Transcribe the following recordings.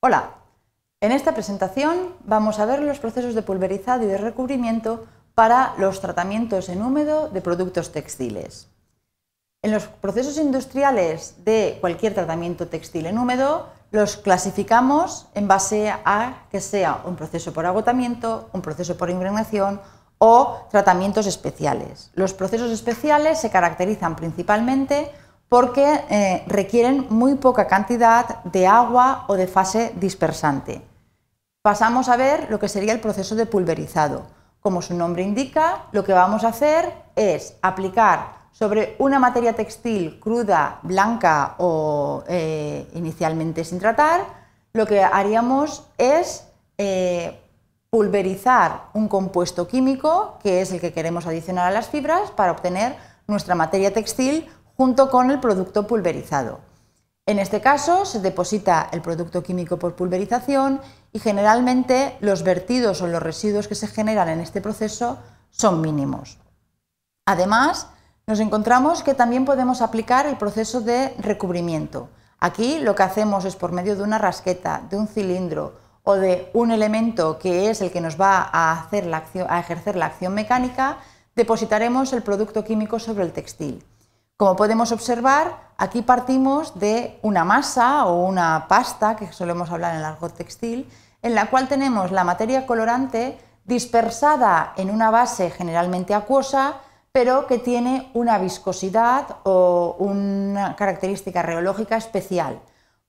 Hola, en esta presentación vamos a ver los procesos de pulverizado y de recubrimiento para los tratamientos en húmedo de productos textiles. En los procesos industriales de cualquier tratamiento textil en húmedo los clasificamos en base a que sea un proceso por agotamiento, un proceso por impregnación o tratamientos especiales. Los procesos especiales se caracterizan principalmente porque eh, requieren muy poca cantidad de agua o de fase dispersante. Pasamos a ver lo que sería el proceso de pulverizado. Como su nombre indica, lo que vamos a hacer es aplicar sobre una materia textil cruda, blanca o eh, inicialmente sin tratar, lo que haríamos es eh, pulverizar un compuesto químico, que es el que queremos adicionar a las fibras, para obtener nuestra materia textil junto con el producto pulverizado. En este caso se deposita el producto químico por pulverización y generalmente los vertidos o los residuos que se generan en este proceso son mínimos. Además, nos encontramos que también podemos aplicar el proceso de recubrimiento. Aquí lo que hacemos es por medio de una rasqueta, de un cilindro o de un elemento que es el que nos va a, hacer a ejercer la acción mecánica, depositaremos el producto químico sobre el textil. Como podemos observar, aquí partimos de una masa o una pasta, que solemos hablar en el argot textil, en la cual tenemos la materia colorante dispersada en una base generalmente acuosa, pero que tiene una viscosidad o una característica reológica especial.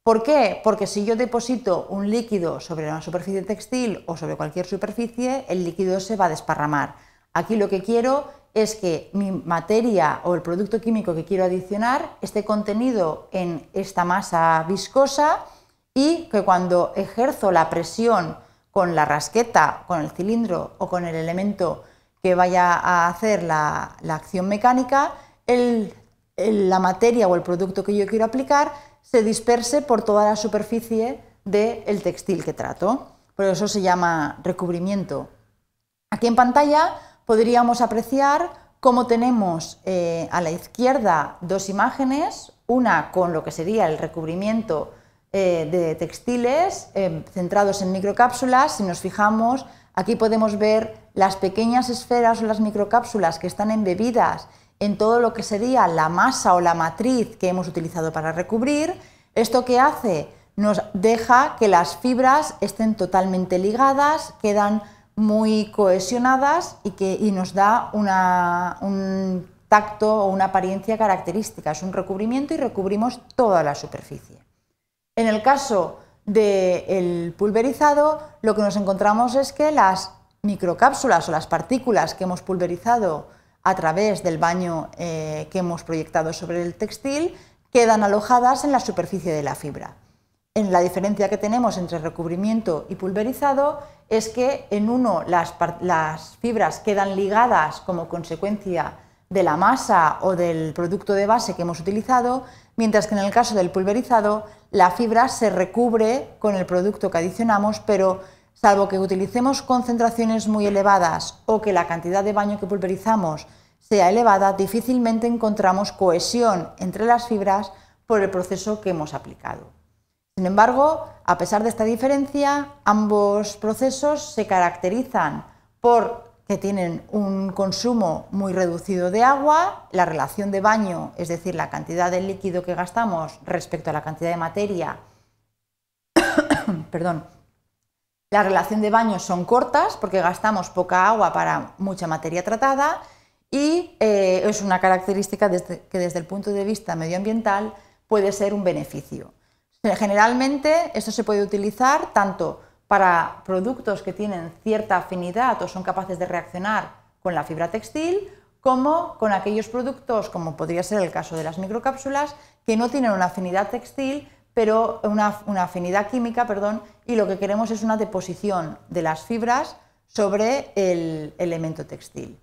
¿Por qué? Porque si yo deposito un líquido sobre una superficie textil o sobre cualquier superficie, el líquido se va a desparramar. Aquí lo que quiero es que mi materia o el producto químico que quiero adicionar esté contenido en esta masa viscosa y que cuando ejerzo la presión con la rasqueta, con el cilindro o con el elemento que vaya a hacer la, acción mecánica, la materia o el producto que yo quiero aplicar se disperse por toda la superficie del textil que trato. Por eso se llama recubrimiento. Aquí en pantalla podríamos apreciar cómo tenemos eh, a la izquierda dos imágenes, una con lo que sería el recubrimiento eh, de textiles eh, centrados en microcápsulas. Si nos fijamos, aquí podemos ver las pequeñas esferas o las microcápsulas que están embebidas en todo lo que sería la masa o la matriz que hemos utilizado para recubrir. Esto que hace nos deja que las fibras estén totalmente ligadas, quedan muy cohesionadas y que nos da un tacto o una apariencia característica. Es un recubrimiento y recubrimos toda la superficie. En el caso del pulverizado, lo que nos encontramos es que las microcápsulas o las partículas que hemos pulverizado a través del baño eh, que hemos proyectado sobre el textil quedan alojadas en la superficie de la fibra en la diferencia que tenemos entre recubrimiento y pulverizado es que en uno las, las, fibras quedan ligadas como consecuencia de la masa o del producto de base que hemos utilizado, mientras que en el caso del pulverizado la fibra se recubre con el producto que adicionamos, pero salvo que utilicemos concentraciones muy elevadas o que la cantidad de baño que pulverizamos sea elevada, difícilmente encontramos cohesión entre las fibras por el proceso que hemos aplicado. Sin embargo, a pesar de esta diferencia, ambos procesos se caracterizan por que tienen un consumo muy reducido de agua, la relación de baño, es decir, la cantidad de líquido que gastamos respecto a la cantidad de materia, perdón, la relación de baño son cortas porque gastamos poca agua para mucha materia tratada y eh, es una característica que desde el punto de vista medioambiental puede ser un beneficio. Generalmente esto se puede utilizar tanto para productos que tienen cierta afinidad o son capaces de reaccionar con la fibra textil, como con aquellos productos, como podría ser el caso de las microcápsulas, que no tienen una afinidad textil, pero una, afinidad química, perdón, y lo que queremos es una deposición de las fibras sobre el elemento textil.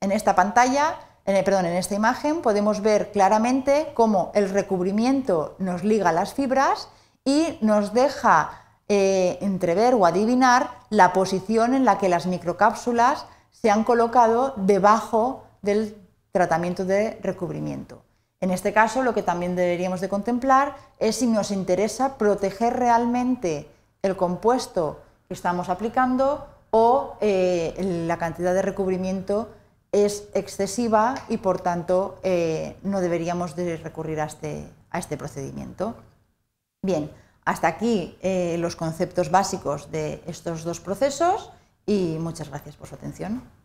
En esta pantalla en, perdón, en esta imagen podemos ver claramente cómo el recubrimiento nos liga las fibras y nos deja eh, entrever o adivinar la posición en la que las microcápsulas se han colocado debajo del tratamiento de recubrimiento. En este caso, lo que también deberíamos de contemplar es si nos interesa proteger realmente el compuesto que estamos aplicando o eh, la cantidad de recubrimiento es excesiva y por tanto eh, no deberíamos de recurrir a este, este procedimiento. Bien, hasta aquí eh, los conceptos básicos de estos dos procesos y muchas gracias por su atención.